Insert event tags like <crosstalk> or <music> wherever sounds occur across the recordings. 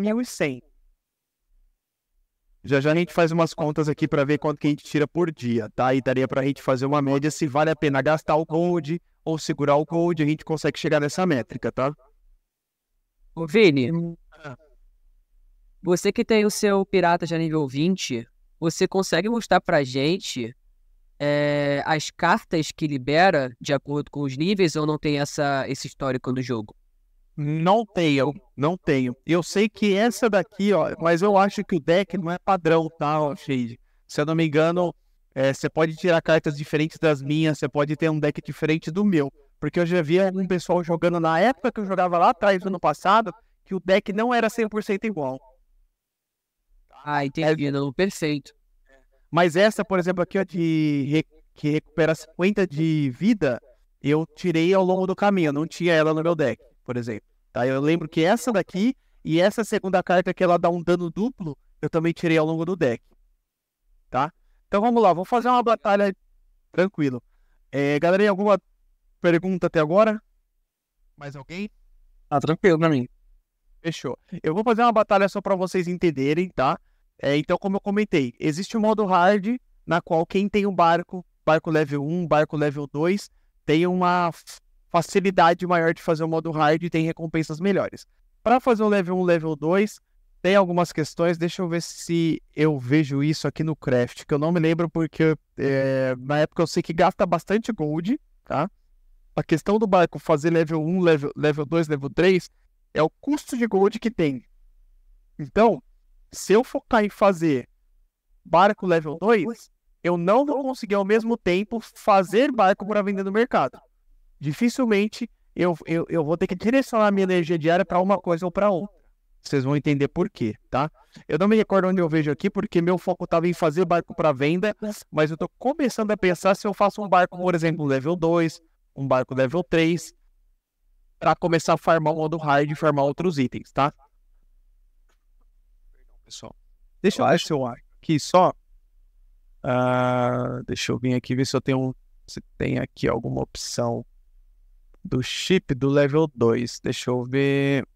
1.100. Já já a gente faz umas contas aqui para ver quanto que a gente tira por dia, tá? E daria para a gente fazer uma média se vale a pena gastar o code ou segurar o code, a gente consegue chegar nessa métrica, tá? Ô, Vini, hum. você que tem o seu pirata já nível 20, você consegue mostrar para a gente é, as cartas que libera de acordo com os níveis ou não tem essa, esse histórico no jogo? Não tenho, não tenho. Eu sei que essa daqui, ó, mas eu acho que o deck não é padrão, tá, Shade? Se eu não me engano, é, você é, pode tirar cartas diferentes das minhas, você pode ter um deck diferente do meu. Porque eu já via um pessoal jogando na época que eu jogava lá atrás, ano passado, que o deck não era 100% igual. Ah, entendi, é, não, perfeito. Mas essa, por exemplo, aqui, ó, de, que recupera 50 de vida, eu tirei ao longo do caminho, não tinha ela no meu deck por exemplo. Tá? Eu lembro que essa daqui e essa segunda carta que ela dá um dano duplo, eu também tirei ao longo do deck. Tá? Então vamos lá, vou fazer uma batalha tranquilo. É, galera, alguma pergunta até agora? Mais alguém? ah, tranquilo pra mim. Fechou. Eu vou fazer uma batalha só para vocês entenderem, tá? É, então, como eu comentei, existe um modo hard, na qual quem tem um barco, barco level 1, barco level 2, tem uma facilidade maior de fazer o modo hard e tem recompensas melhores. Para fazer o level 1, level 2, tem algumas questões. Deixa eu ver se eu vejo isso aqui no craft, que eu não me lembro porque é, na época eu sei que gasta bastante gold, tá? A questão do barco fazer level 1, level, level 2, level 3 é o custo de gold que tem. Então, se eu focar em fazer barco level 2, eu não vou conseguir ao mesmo tempo fazer barco para vender no mercado dificilmente eu, eu, eu vou ter que direcionar minha energia diária para uma coisa ou para outra. Vocês vão entender por quê, tá? Eu não me recordo onde eu vejo aqui, porque meu foco estava em fazer barco para venda, mas eu estou começando a pensar se eu faço um barco, por exemplo, level 2, um barco level 3, para começar a farmar o modo hard e farmar outros itens, tá? Pessoal, deixa eu, eu acho eu aqui só. Uh, deixa eu vir aqui ver se eu tenho se tem aqui alguma opção do chip do level 2. Deixa eu ver.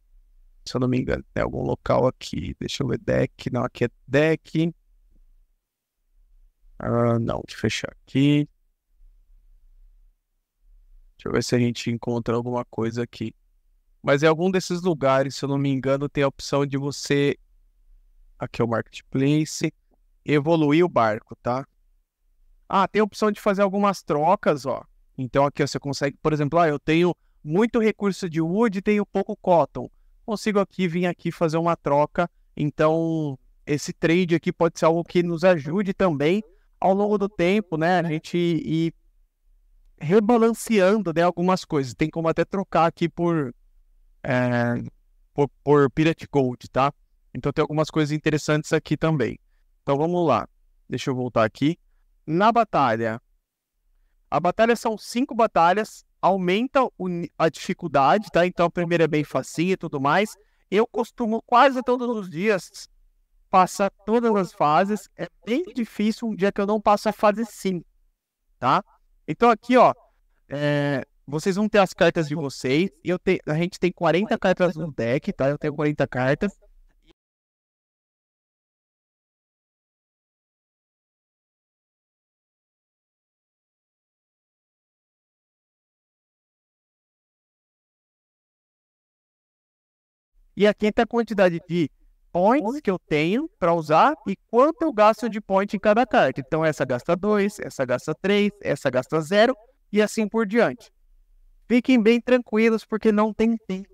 Se eu não me engano, tem algum local aqui. Deixa eu ver deck. Não, aqui é deck. Ah, não, deixa eu fechar aqui. Deixa eu ver se a gente encontra alguma coisa aqui. Mas em algum desses lugares, se eu não me engano, tem a opção de você. Aqui é o marketplace. Evoluir o barco, tá? Ah, tem a opção de fazer algumas trocas, ó. Então aqui você consegue, por exemplo, ah, eu tenho muito recurso de wood e tenho pouco cotton. Consigo aqui vir aqui fazer uma troca. Então esse trade aqui pode ser algo que nos ajude também ao longo do tempo, né? A gente ir rebalanceando né, algumas coisas. Tem como até trocar aqui por, é, por, por Pirate Gold, tá? Então tem algumas coisas interessantes aqui também. Então vamos lá. Deixa eu voltar aqui. Na batalha, a batalha são cinco batalhas, aumenta o, a dificuldade, tá? Então a primeira é bem facinha e tudo mais. Eu costumo quase todos os dias passar todas as fases. É bem difícil um dia que eu não passo a fase 5, tá? Então aqui, ó, é, vocês vão ter as cartas de vocês. Eu te, a gente tem 40 cartas no deck, tá? Eu tenho 40 cartas. e a quinta é a quantidade de points que eu tenho para usar e quanto eu gasto de point em cada carta. Então essa gasta 2, essa gasta 3, essa gasta 0 e assim por diante. Fiquem bem tranquilos porque não tem tempo.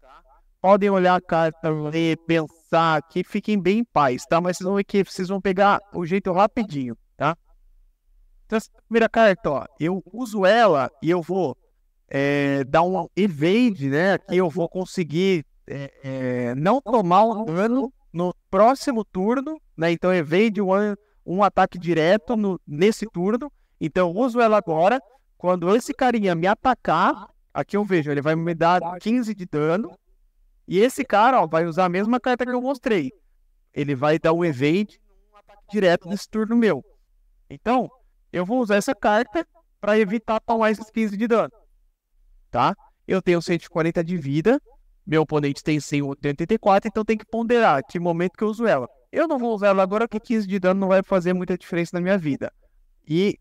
Tá? Podem olhar a carta, ler, pensar, que fiquem bem em paz, tá? Mas vocês vão ver que vocês vão pegar o jeito rapidinho, tá? Então essa primeira carta, ó, eu uso ela e eu vou é, dar um evade, né? Aqui eu vou conseguir é, é, não tomar um dano no próximo turno, né? Então evade um, um ataque direto no, nesse turno. Então uso ela agora. Quando esse carinha me atacar, aqui eu vejo, ele vai me dar 15 de dano. E esse cara ó, vai usar a mesma carta que eu mostrei. Ele vai dar um evade direto nesse turno meu. Então, eu vou usar essa carta para evitar tomar esses 15 de dano. Tá? Eu tenho 140 de vida. Meu oponente tem 184, então tem que ponderar que momento que eu uso ela. Eu não vou usar ela agora porque 15 de dano não vai fazer muita diferença na minha vida. E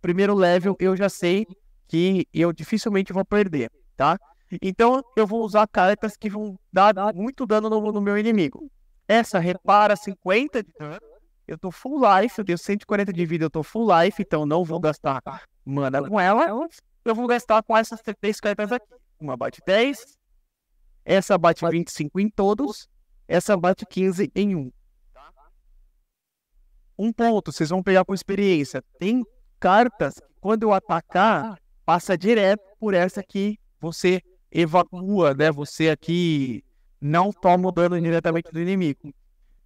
primeiro level eu já sei que eu dificilmente vou perder, tá? Então eu vou usar cartas que vão dar muito dano no, no meu inimigo. Essa repara 50 de dano. Eu tô full life, eu tenho 140 de vida, eu tô full life, então não vou gastar mana com ela. Eu vou gastar com essas três cartas aqui. Uma bate 10, essa bate 25 em todos, essa bate 15 em um. Um ponto, vocês vão pegar com experiência. Tem cartas que quando eu atacar, passa direto por essa que você evacua, né? Você aqui não toma o dano diretamente do inimigo.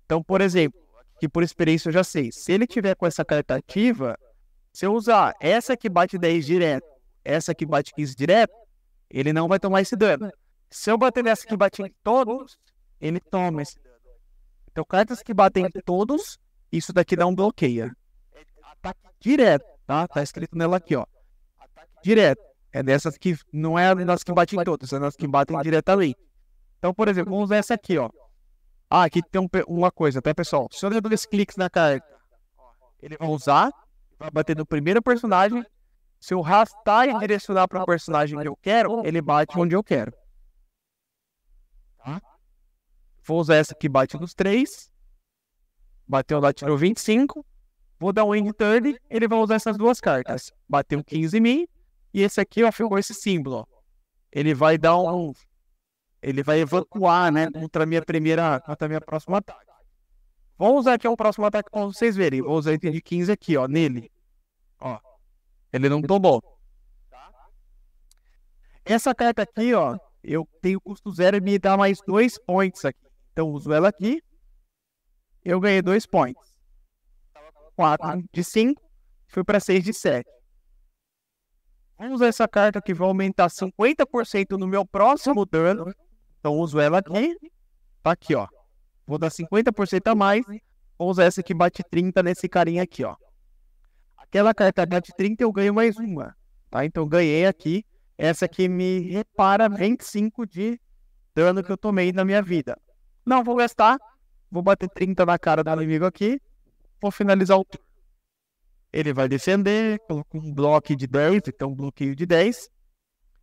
Então, por exemplo, que por experiência eu já sei, se ele tiver com essa carta ativa, se eu usar essa que bate 10 direto, essa que bate 15 direto, ele não vai tomar esse dano. Se eu bater nessa que bate em todos, ele toma Então, cartas que batem em todos, isso daqui dá um bloqueia. Ataque direto, tá? Tá escrito nela aqui, ó. Direto. É dessas que não é, é das que batem em todos, é nas que batem diretamente. Então, por exemplo, vamos ver essa aqui, ó. Ah, aqui tem um, uma coisa, tá, pessoal? Se eu der dois cliques na carta, ele vai usar, vai bater no primeiro personagem. Se eu arrastar e direcionar para o personagem que eu quero, ele bate onde eu quero. Vou usar essa que bate nos três, Bateu lá, tirou 25. Vou dar um end turn, ele vai usar essas duas cartas. Bateu 15 em mim. E esse aqui, ó, ficou esse símbolo, ó. Ele vai dar um. Ele vai evacuar, né? Contra a minha primeira. Contra a minha próxima ataque. Vamos usar aqui o próximo ataque pra vocês verem. Vou usar item de 15 aqui, ó, nele. Ó. Ele não tomou. Essa carta aqui, ó, eu tenho custo zero e me dá mais dois points aqui. Então, uso ela aqui. Eu ganhei dois points. 4 de 5, fui para 6 de 7. Vamos usar essa carta que vai aumentar 50% no meu próximo dano. Então uso ela aqui. Tá aqui, ó. Vou dar 50% a mais. Vou usar essa que bate 30 nesse carinha aqui, ó. Aquela carta bate 30, eu ganho mais uma. Tá? Então ganhei aqui. Essa aqui me repara 25 de dano que eu tomei na minha vida. Não, vou gastar. Vou bater 30 na cara do inimigo aqui. Vou finalizar o turno. Ele vai defender, colocou um bloco de 10, então um bloqueio de 10.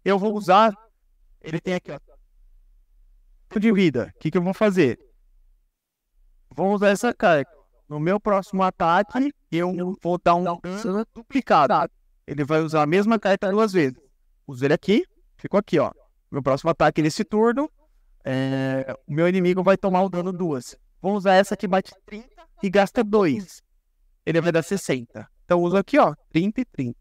Eu vou usar. Ele tem aqui, ó. De vida. O que, que eu vou fazer? Vou usar essa carta No meu próximo ataque, eu vou dar um duplicado. Ele vai usar a mesma carta duas vezes. Usei ele aqui, ficou aqui, ó. Meu próximo ataque nesse turno, é, o meu inimigo vai tomar um dano duas. Vou usar essa que bate 30 e gasta 2. Ele vai dar 60. Então usa aqui, ó, 30 e 30.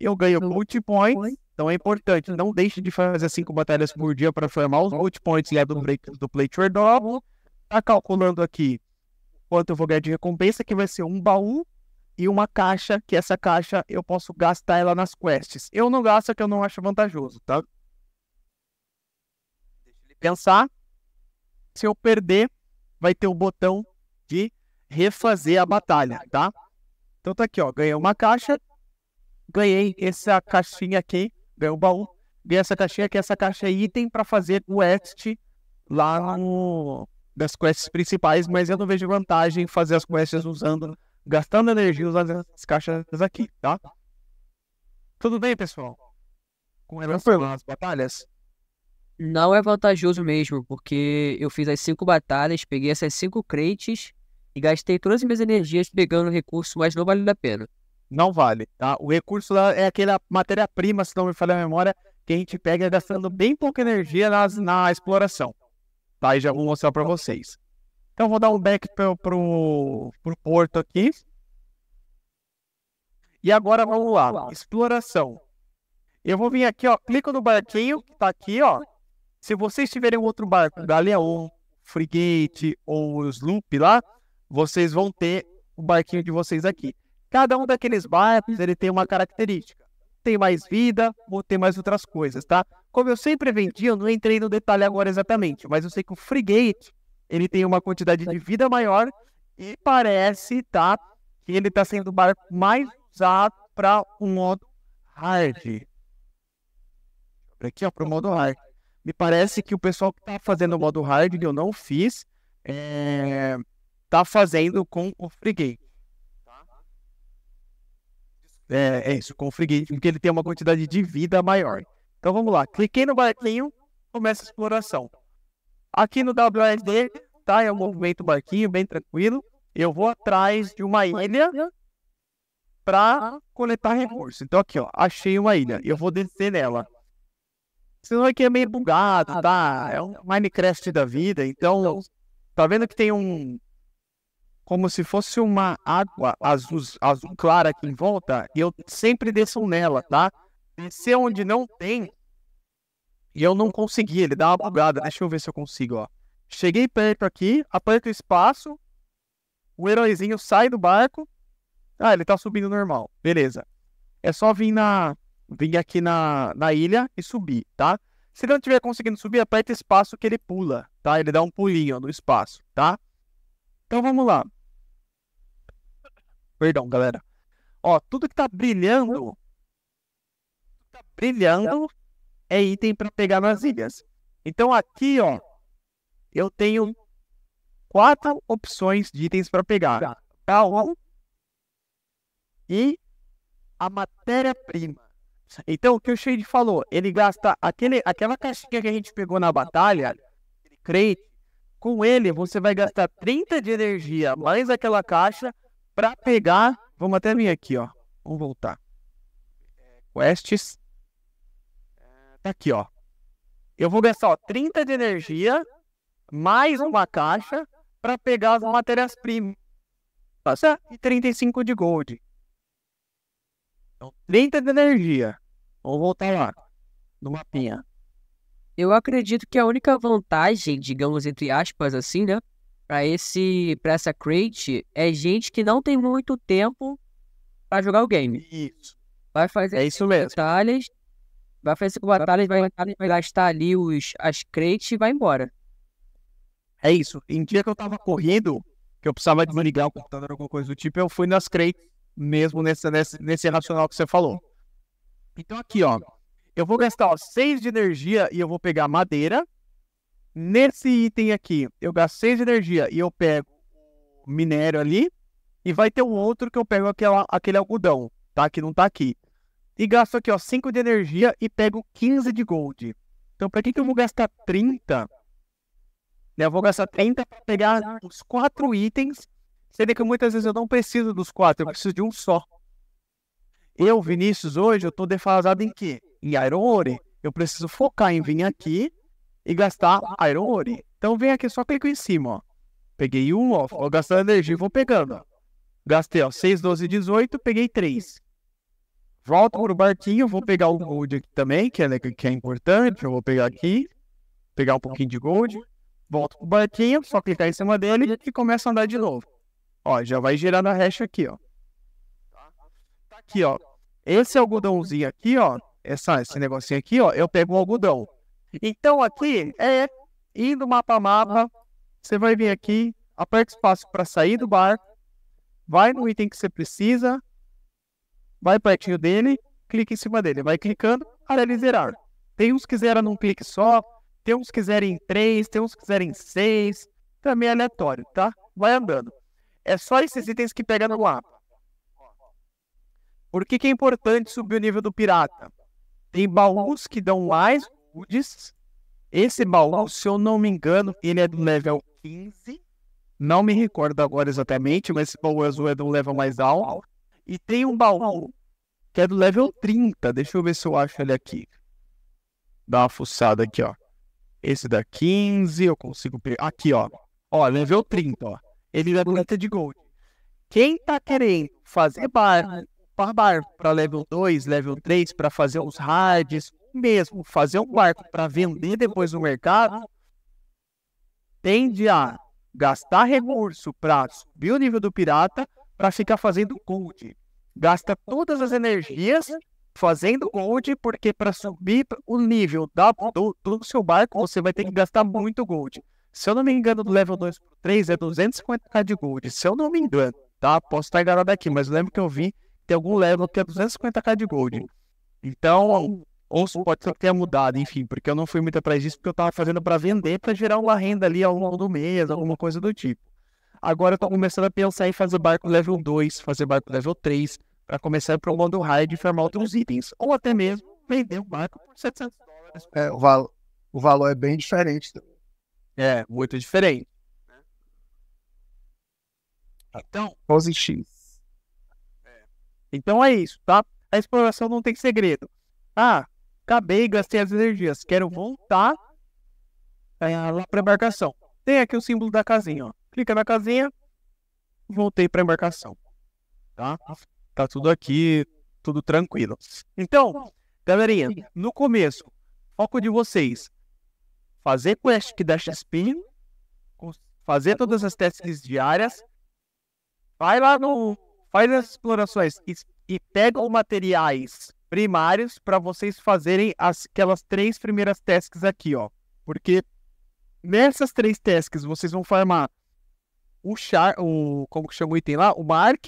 Eu ganho uhum. multi points, então é importante. Não deixe de fazer 5 batalhas por dia para formar os multi points level do, break, do play trade Tá calculando aqui quanto eu vou ganhar de recompensa, que vai ser um baú e uma caixa, que essa caixa eu posso gastar ela nas quests. Eu não gasto, é que eu não acho vantajoso, tá? Deixa ele pensar. Se eu perder, vai ter o um botão de refazer a batalha, tá? Então tá aqui, ó. Ganhei uma caixa. Ganhei essa caixinha aqui. Ganhei o um baú. Ganhei essa caixinha aqui. Essa caixa é item para fazer o quest lá no... das quests principais, mas eu não vejo vantagem em fazer as quests usando gastando energia usando essas caixas aqui, tá? Tudo bem, pessoal? Com relação às batalhas? Não é vantajoso mesmo, porque eu fiz as cinco batalhas, peguei essas cinco crates e gastei todas as minhas energias pegando recurso, mas não vale a pena. Não vale, tá? O recurso lá é aquela matéria-prima, se não me falha a memória, que a gente pega gastando bem pouca energia nas, na exploração. Tá? E já vou mostrar para vocês. Então vou dar um back pro, pro, pro Porto aqui. E agora vamos lá, exploração. Eu vou vir aqui, ó, clico no barquinho que tá aqui, ó. Se vocês tiverem outro barco, galeão, frigate ou sloop lá, vocês vão ter o barquinho de vocês aqui. Cada um daqueles barcos, ele tem uma característica. Tem mais vida ou tem mais outras coisas, tá? Como eu sempre vendi, eu não entrei no detalhe agora exatamente, mas eu sei que o frigate ele tem uma quantidade de vida maior e parece, tá, que ele está sendo o barco mais usado para o modo hard. Aqui, ó, para o modo hard. Me parece que o pessoal que está fazendo o modo hard, que eu não fiz, é, tá fazendo com o Frigate. Tá? É, é, isso, com o Frigate, porque ele tem uma quantidade de vida maior. Então vamos lá, cliquei no barquinho, começa a exploração. Aqui no WSD, tá? É um movimento barquinho, bem tranquilo. Eu vou atrás de uma ilha para coletar recursos. Então aqui, ó, achei uma ilha. Eu vou descer nela. Senão aqui é meio bugado, tá? É um Minecraft da vida. Então, tá vendo que tem um... Como se fosse uma água azul, azul clara aqui em volta. Eu sempre desço nela, tá? Descer onde não tem e eu não consegui, ele dá uma bugada. Deixa eu ver se eu consigo, ó. Cheguei perto aqui, aperto o espaço, o heróizinho sai do barco. Ah, ele tá subindo normal. Beleza. É só vir na. Vir aqui na, na ilha e subir, tá? Se não estiver conseguindo subir, aperta espaço que ele pula, tá? Ele dá um pulinho no espaço, tá? Então vamos lá. Perdão, galera. Ó, tudo que tá brilhando. Tá brilhando é item para pegar nas ilhas. Então aqui, ó, eu tenho quatro opções de itens para pegar. Galão tá. tá, e a matéria-prima. Então, o que o Shade falou, ele gasta aquele, aquela caixinha que a gente pegou na batalha, crate, com ele você vai gastar 30 de energia mais aquela caixa para pegar. Vamos até vir aqui, ó. Vamos voltar. Quests tá aqui, ó. Eu vou gastar ó, 30 de energia, mais uma caixa, para pegar as matérias-primas. Tá e 35 de gold. Então, 30 de energia. Vou voltar lá, no mapinha. Eu acredito que a única vantagem, digamos, entre aspas, assim, né? Pra, esse, para essa crate, é gente que não tem muito tempo para jogar o game. Isso. Vai fazer é isso mesmo. detalhes Vai fazer cinco batalhas, vai, vai gastar ali os, as crates e vai embora. É isso. Em dia que eu tava correndo, que eu precisava desligar o computador ou alguma coisa do tipo, eu fui nas crates mesmo nesse, nesse, nesse racional que você falou. Então aqui, ó. Eu vou gastar 6 de energia e eu vou pegar madeira. Nesse item aqui, eu gasto 6 de energia e eu pego minério ali. E vai ter um outro que eu pego aquela, aquele algodão, tá? Que não tá aqui e gasto aqui, ó, 5 de energia e pego 15 de gold. Então, para que, que eu vou gastar 30? Né, eu vou gastar 30 para pegar os 4 itens, sendo que muitas vezes eu não preciso dos 4, eu preciso de um só. Eu, Vinícius, hoje eu estou defasado em quê? Em Iron Ore. Eu preciso focar em vir aqui e gastar Iron Ore. Então, vem aqui, só clico em cima, ó. Peguei um, ó, vou gastar energia, e vou pegando, ó. Gastei, ó, 6, 12, 18, peguei 3 volto pro barquinho, vou pegar o gold aqui também, que é, né, que é importante, eu vou pegar aqui, pegar um pouquinho de gold, volto pro barquinho, só clicar em cima dele e começa a andar de novo. Ó, já vai girando a hash aqui, ó. Aqui, ó. Esse algodãozinho aqui, ó, essa, esse negocinho aqui, ó, eu pego um algodão. Então aqui é indo mapa a mapa, você vai vir aqui, aperta espaço para sair do barco, vai no item que você precisa, vai pertinho dele, clica em cima dele. Vai clicando até zerar. Tem uns que zeram num clique só, tem uns que zeram em três, tem uns que zeram em seis. Também é aleatório, tá? Vai andando. É só esses itens que pega no mapa. Por que, que é importante subir o nível do pirata? Tem baús que dão mais woods. Esse baú, se eu não me engano, ele é do level 15. Não me recordo agora exatamente, mas esse baú azul é do level mais alto. E tem um baú que é do level 30. Deixa eu ver se eu acho ele aqui. Dá uma fuçada aqui, ó. Esse da 15, eu consigo pegar. Aqui, ó. Ó, level 30, ó. Ele é planeta de gold. Quem tá querendo fazer barco para barco para level 2, level 3, para fazer os raids, mesmo fazer um barco para vender depois no mercado, tende a gastar recurso para subir o nível do pirata para ficar fazendo gold. Gasta todas as energias fazendo gold, porque para subir o nível da, do, do, seu barco, você vai ter que gastar muito gold. Se eu não me engano, do level 2 pro 3 é 250k de gold. Se eu não me engano, tá? Posso estar enganado aqui, mas lembro que eu vi tem algum level que é 250k de gold. Então, ou pode ser que tenha mudado, enfim, porque eu não fui muito atrás disso, porque eu tava fazendo para vender, para gerar uma renda ali ao longo do mês, alguma coisa do tipo. Agora eu tô começando a pensar em fazer barco level 2, fazer barco level 3, para começar pro mundo hard e farmar outros itens, ou até mesmo vender o barco por 700 dólares. É, o, val o valor é bem diferente. É, muito diferente. Então. 11x. É. Então é isso, tá? A exploração não tem segredo. Ah, acabei, gastei as energias, quero voltar é, lá pra embarcação. Tem aqui o símbolo da casinha, ó clica na casinha, voltei para a embarcação. Tá? Tá tudo aqui, tudo tranquilo. Então, galerinha, no começo, foco de vocês: fazer quest que dá XP, fazer todas as testes diárias. Vai lá no. Faz as explorações e, e pega os materiais primários para vocês fazerem as, aquelas três primeiras tasks aqui, ó. Porque nessas três tasks vocês vão farmar o char, o como que chama o item lá, o mark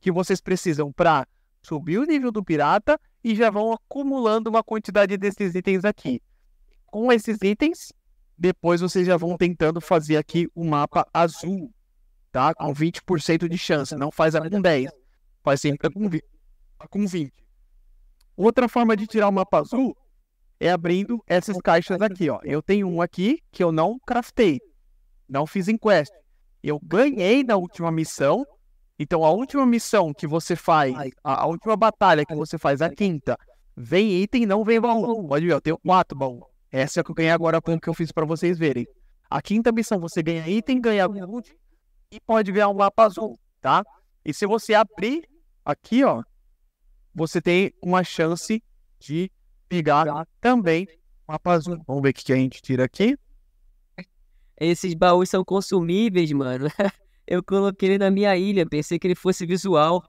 que vocês precisam para subir o nível do pirata e já vão acumulando uma quantidade desses itens aqui. Com esses itens, depois vocês já vão tentando fazer aqui o mapa azul, tá? Com 20% de chance, não faz com 10, faz sempre com 20. Com 20. Outra forma de tirar o mapa azul é abrindo essas caixas aqui, ó. Eu tenho um aqui que eu não craftei, não fiz em quest. Eu ganhei na última missão. Então a última missão que você faz, a, a última batalha que você faz, a quinta, vem item, não vem baú. Olha, eu tenho quatro baú. Essa é a que eu ganhei agora o que eu fiz para vocês verem. A quinta missão você ganha item, ganha gold e pode ganhar um mapa azul, tá? E se você abrir aqui, ó, você tem uma chance de pegar também um mapa azul. Vamos ver o que a gente tira aqui. Esses baús são consumíveis, mano. <laughs> Eu coloquei ele na minha ilha, pensei que ele fosse visual.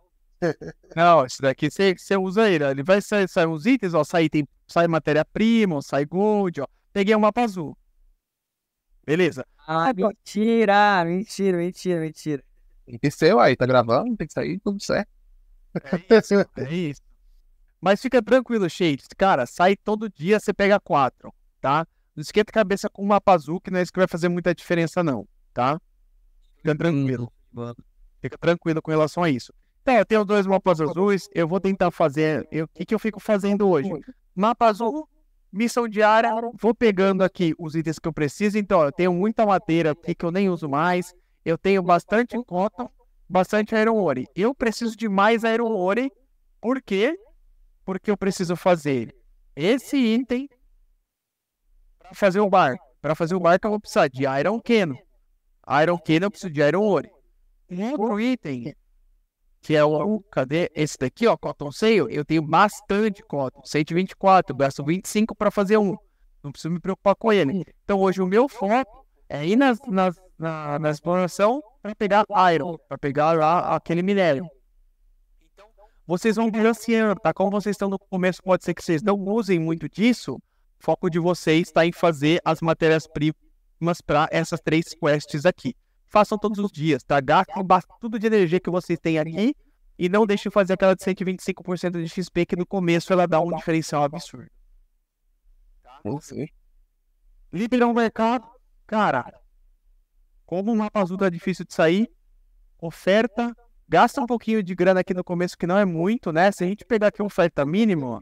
Não, isso daqui você, usa ele, Ele vai sair, sair uns itens, ó. Sai, tem, sai matéria-prima, sai gold, ó. Peguei um mapa azul. Beleza. Ah, mentira, mentira, mentira, mentira. Tem que ser, uai, tá gravando, tem que sair, tudo certo. É isso, é isso. Mas fica tranquilo, Shades. Cara, sai todo dia, você pega quatro, tá? Não esquenta a cabeça com mapa azul que não é isso que vai fazer muita diferença, não, tá? Fica tranquilo. Fica tranquilo com relação a isso. É, eu tenho dois mapas azuis, eu vou tentar fazer. O que, que eu fico fazendo hoje? Mapa azul, missão diária, vou pegando aqui os itens que eu preciso. Então, eu tenho muita madeira aqui que eu nem uso mais. Eu tenho bastante cota, bastante iron ore. Eu preciso de mais iron ore, por quê? Porque eu preciso fazer esse item fazer o barco. Para fazer o barco, eu vou precisar de Iron Cannon. Iron Cannon, eu preciso de Iron Ore. Outro item, que é o. Cadê? Esse daqui, ó, Cotton Sale. Eu tenho bastante Cotton, 124. Eu gasto 25 para fazer um. Não preciso me preocupar com ele. Então, hoje, o meu foco é ir nas, nas, na, na exploração para pegar Iron, para pegar lá aquele minério então, vocês vão balanceando, tá? Como vocês estão no começo, pode ser que vocês não usem muito disso, foco de vocês está em fazer as matérias-primas para essas três quests aqui. Façam todos os dias, tá? Gastem tudo de energia que vocês têm aqui e não deixem fazer aquela de 125% de XP que no começo ela dá um diferencial absurdo. Sim. Liberar o mercado, cara. Como o mapa azul tá difícil de sair, oferta, gasta um pouquinho de grana aqui no começo, que não é muito, né? Se a gente pegar aqui uma oferta mínimo,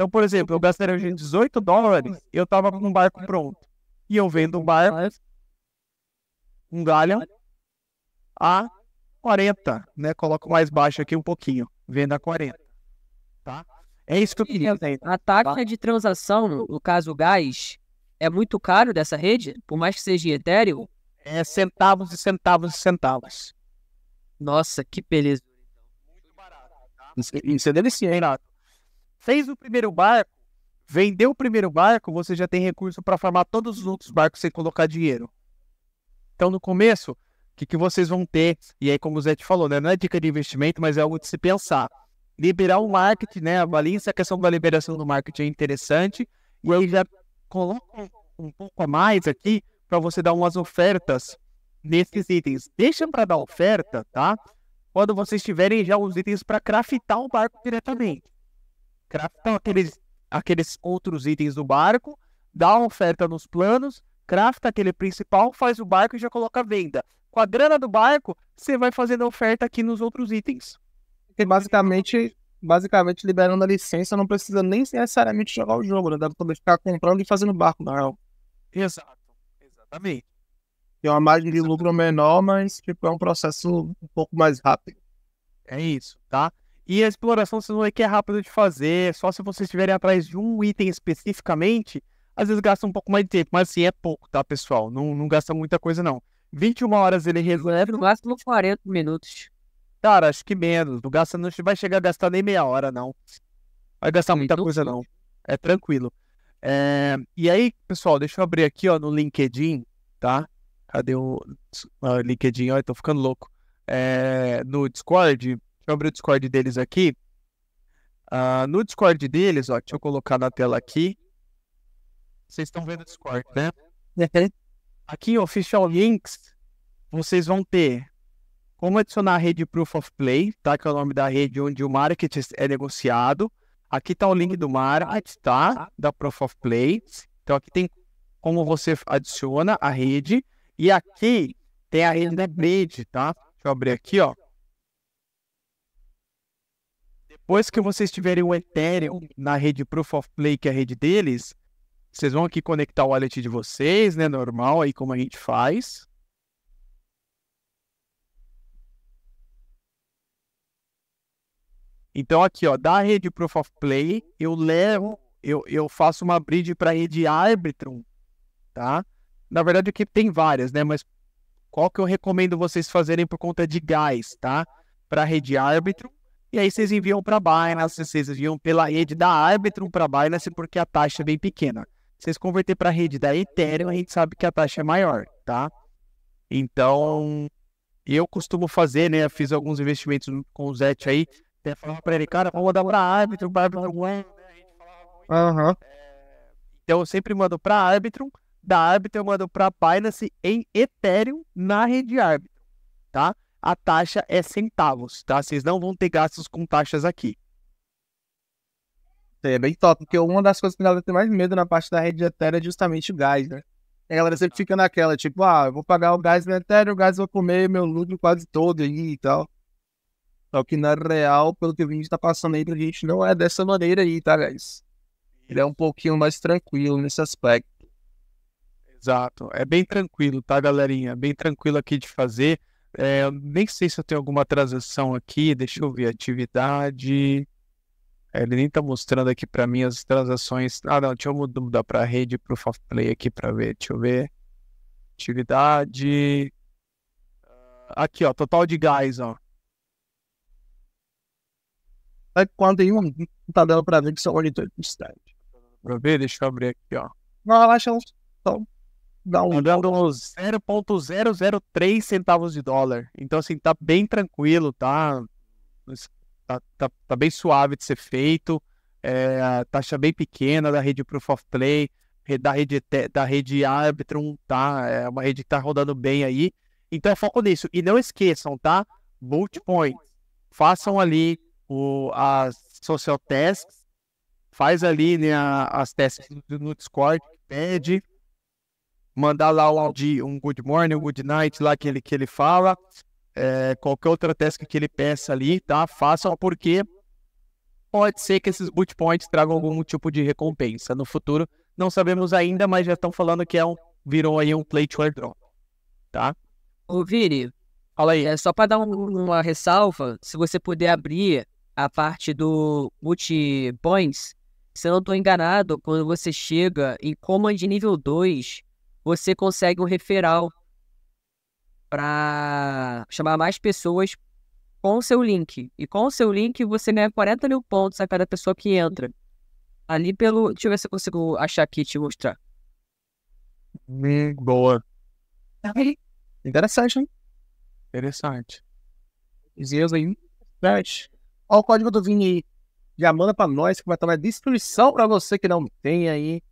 Então, por exemplo, eu gastaria hoje 18 dólares eu tava com um barco pronto. E eu vendo um barco, um galho, a 40, né? Coloco mais baixo aqui um pouquinho, vendo a 40. Tá? É isso que eu queria. A taxa de transação, no caso gás, é muito caro dessa rede? Por mais que seja em Ethereum? É centavos e centavos e centavos. Nossa, que beleza. Isso é delicioso, hein, Renato? Fez o primeiro barco, vendeu o primeiro barco, você já tem recurso para farmar todos os outros barcos sem colocar dinheiro. Então, no começo, o que, que vocês vão ter? E aí, como o Zé te falou, né? não é dica de investimento, mas é algo de se pensar. Liberar o marketing, né? Avalie se a questão da liberação do marketing é interessante. E aí já coloca um pouco a mais aqui para você dar umas ofertas nesses itens. Deixa para dar oferta, tá? Quando vocês tiverem já os itens para craftar o barco diretamente craftam aqueles, aqueles outros itens do barco, dá uma oferta nos planos, crafta aquele principal, faz o barco e já coloca a venda. Com a grana do barco, você vai fazendo oferta aqui nos outros itens. Basicamente, basicamente liberando a licença, não precisa nem necessariamente jogar o jogo, né? Dá pra ficar comprando e fazendo barco, na real. Exato, exatamente. Tem uma margem de lucro menor, mas tipo, é um processo um pouco mais rápido. É isso, tá? E a exploração vocês vão ver que é rápido de fazer, só se vocês estiverem atrás de um item especificamente, às vezes gasta um pouco mais de tempo, mas assim, é pouco, tá, pessoal? Não, não gasta muita coisa, não. 21 horas ele resolve. No máximo 40 minutos. Cara, acho que menos. Não gasta, não vai chegar a gastar nem meia hora, não. Vai gastar muita coisa, não. É tranquilo. É... E aí, pessoal, deixa eu abrir aqui, ó, no LinkedIn, tá? Cadê o ah, LinkedIn? Ó, tô ficando louco. É... No Discord, Deixa eu abrir o Discord deles aqui. Uh, no Discord deles, ó, deixa eu colocar na tela aqui. Vocês estão vendo o Discord, né? <laughs> Aqui, Official Links, vocês vão ter como adicionar a rede Proof of Play, tá? Que é o nome da rede onde o marketing é negociado. Aqui está o link do marketing, tá? Da Proof of Play. Então aqui tem como você adiciona a rede. E aqui tem a rede da Bridge, tá? Deixa eu abrir aqui, ó. depois que vocês tiverem o Ethereum na rede Proof of Play, que é a rede deles, vocês vão aqui conectar o wallet de vocês, né? Normal, aí como a gente faz. Então aqui, ó, da rede Proof of Play, eu levo, eu, eu faço uma bridge para a rede Arbitrum, tá? Na verdade, aqui tem várias, né? Mas qual que eu recomendo vocês fazerem por conta de gás, tá? Para a rede Arbitrum e aí vocês enviam para a Binance, vocês enviam pela rede da Arbitrum para a Binance, porque a taxa é bem pequena. Vocês converter para a rede da Ethereum, a gente sabe que a taxa é maior, tá? Então, eu costumo fazer, né? fiz alguns investimentos com o Zete aí, até falava para ele, cara, vamos mandar para né, a Arbitrum, para a Arbitrum. Uhum. Então, eu sempre mando para a árbitro. da árbitro, eu mando para a Binance em Ethereum na rede Arbitrum, tá? a taxa é centavos, tá? Vocês não vão ter gastos com taxas aqui. É bem top, porque uma das coisas que a galera tem mais medo na parte da rede de Ethereum é justamente o gás, né? A galera sempre fica naquela, tipo, ah, eu vou pagar o gás no Ethereum, o gás eu vou comer meu lucro quase todo aí e tal. Só que na real, pelo que o vídeo tá passando aí pra gente, não é dessa maneira aí, tá, guys? Ele é um pouquinho mais tranquilo nesse aspecto. Exato, é bem tranquilo, tá, galerinha? Bem tranquilo aqui de fazer. É, nem sei se eu tenho alguma transação aqui. Deixa eu ver. Atividade. É, ele nem está mostrando aqui para mim as transações. Ah, não. Deixa eu mudar para a rede, para o Play aqui para ver. Deixa eu ver. Atividade. Ah, aqui, ó. Total de gás, ó. Quando em um, tá dando para ver que são monitor distante. Para ver? Deixa eu abrir aqui, ó. Não, relaxa. Então, dá um... Andando 0,003 centavos de dólar. Então, assim, tá bem tranquilo, tá? Tá, tá, tá bem suave de ser feito. É, a taxa bem pequena da rede Proof of Play, da rede, da rede Arbitrum, tá? É uma rede que tá rodando bem aí. Então, é foco nisso. E não esqueçam, tá? Bullet point. Façam ali o, as social tasks, faz ali né, as tasks no Discord, pede, mandar lá um good morning, um good night lá que ele, que ele fala, é, qualquer outra task que ele peça ali, tá? Façam porque pode ser que esses boot points tragam algum tipo de recompensa no futuro. Não sabemos ainda, mas já estão falando que é um, virou aí um play to airdrop, tá? Ô Vini, Fala aí. É, só para dar um, uma ressalva, se você puder abrir a parte do multi points, se eu não estou enganado, quando você chega em command nível 2, você consegue um referral para chamar mais pessoas com o seu link. E com o seu link você ganha 40 mil pontos a cada pessoa que entra. Ali pelo. Deixa eu ver se eu consigo achar aqui e te mostrar. Hum, boa. <laughs> Interessante, hein? Interessante. Zeus aí. Olha o código do Vini aí. Já manda pra nós que vai estar na descrição pra você que não tem aí.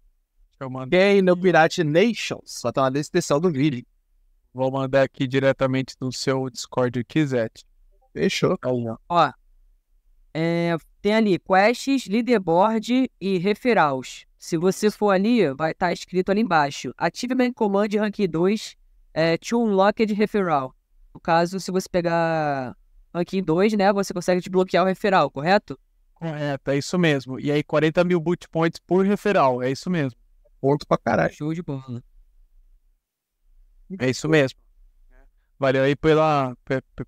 Eu mandei... Quem no Pirate Nations, só tem na descrição do vídeo. Vou mandar aqui diretamente no seu Discord quiser. Fechou. Calma. Tá ó. é, tem ali quests, leaderboard e referrals. Se você for ali, vai estar tá escrito ali embaixo. Ative Achievement Command Rank 2 é, to de Referral. No caso, se você pegar Rank 2, né, você consegue desbloquear o referral, correto? Correto, é isso mesmo. E aí 40 mil boot points por referral, é isso mesmo. Ponto pra caralho. Show de bola. É isso mesmo. Valeu aí pela,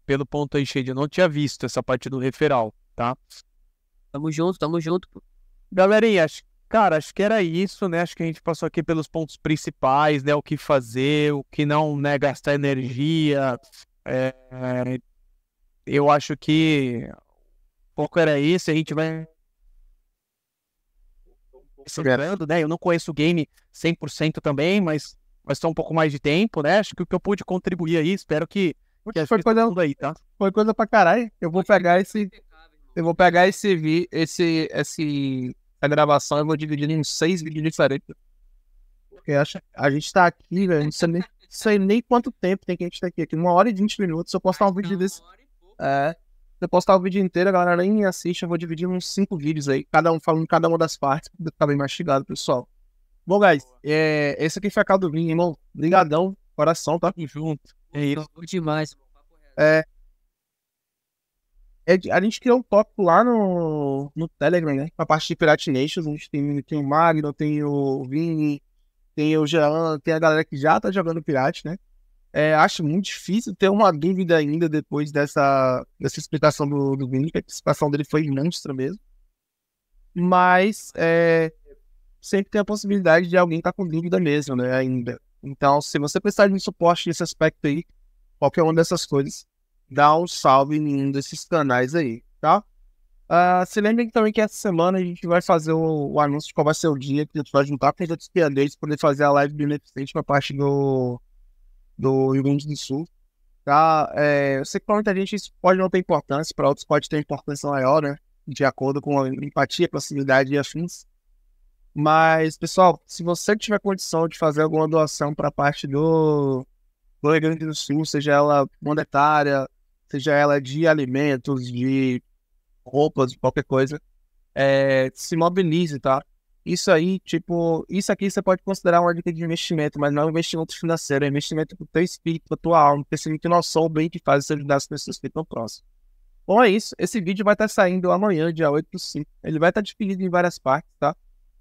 pelo ponto aí, Shade. Eu não tinha visto essa parte do referal, tá? Tamo junto, tamo junto. Galerinha, acho, cara, acho que era isso, né? Acho que a gente passou aqui pelos pontos principais, né? O que fazer, o que não, né? Gastar energia. É, eu acho que pouco era isso. A gente vai jogando, né? Eu não conheço o game 100% também, mas mas só um pouco mais de tempo, né? Acho que o que eu pude contribuir aí, espero que, que foi coisa tudo aí, tá? Foi coisa pra caralho. Eu vou pegar esse eu vou pegar esse vi esse esse a gravação eu vou dividir em seis vídeos diferentes. Porque acha, a gente tá aqui, velho, não sei nem, sei nem quanto tempo tem que a gente tá aqui. aqui. Uma hora e vinte minutos, eu postar um vídeo desse. É, eu postar o vídeo inteiro, a galera nem assiste, eu vou dividir uns cinco vídeos aí, cada um falando cada uma das partes, pra ficar tá bem mastigado, pessoal. Bom, guys, é, esse aqui foi a do vinho, irmão. Obrigadão, coração, tá? Tamo junto. É isso. demais, é, é, a gente criou um tópico lá no, no Telegram, né? A parte de Nations. a gente tem, tem o Magno, tem o Vini, tem o Jean, tem a galera que já tá jogando Pirate, né? é, acho muito difícil ter uma dúvida ainda depois dessa, dessa explicação do, do Vini, que a participação dele foi monstra mesmo. Mas é, sempre tem a possibilidade de alguém estar tá com dúvida mesmo, né, ainda. Então, se você precisar de um suporte nesse aspecto aí, qualquer uma dessas coisas, dá um salve em um desses canais aí, tá? Uh, se lembrem também que essa semana a gente vai fazer o, o anúncio de qual vai ser o dia que a gente vai juntar com os outros criadores para poder fazer a live beneficente para a parte do, do Rio Grande do Sul. Tá? É, eu sei que para muita gente isso pode não ter importância, para outros pode ter importância maior, né? De acordo com a empatia, proximidade e afins. Mas, pessoal, se você tiver condição de fazer alguma doação para a parte do, do Rio Grande do Sul, seja ela monetária, seja ela de alimentos, de roupas, de qualquer coisa, é, se mobilize, tá? Isso aí, tipo, isso aqui você pode considerar uma dica de investimento, mas não é um investimento financeiro, é um investimento pro teu espírito, pra tua alma, pensamento e noção do bem que faz você ajudar as pessoas que estão próximas. Bom, é isso. Esse vídeo vai estar saindo amanhã, dia 8 do 5. Ele vai estar dividido em várias partes, tá?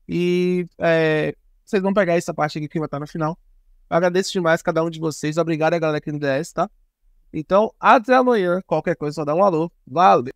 E é, vocês vão pegar essa parte aqui que vai estar no final. Eu agradeço demais cada um de vocês. Obrigado a galera que me deu tá? Então, até amanhã. Qualquer coisa, só dá um alô. Valeu!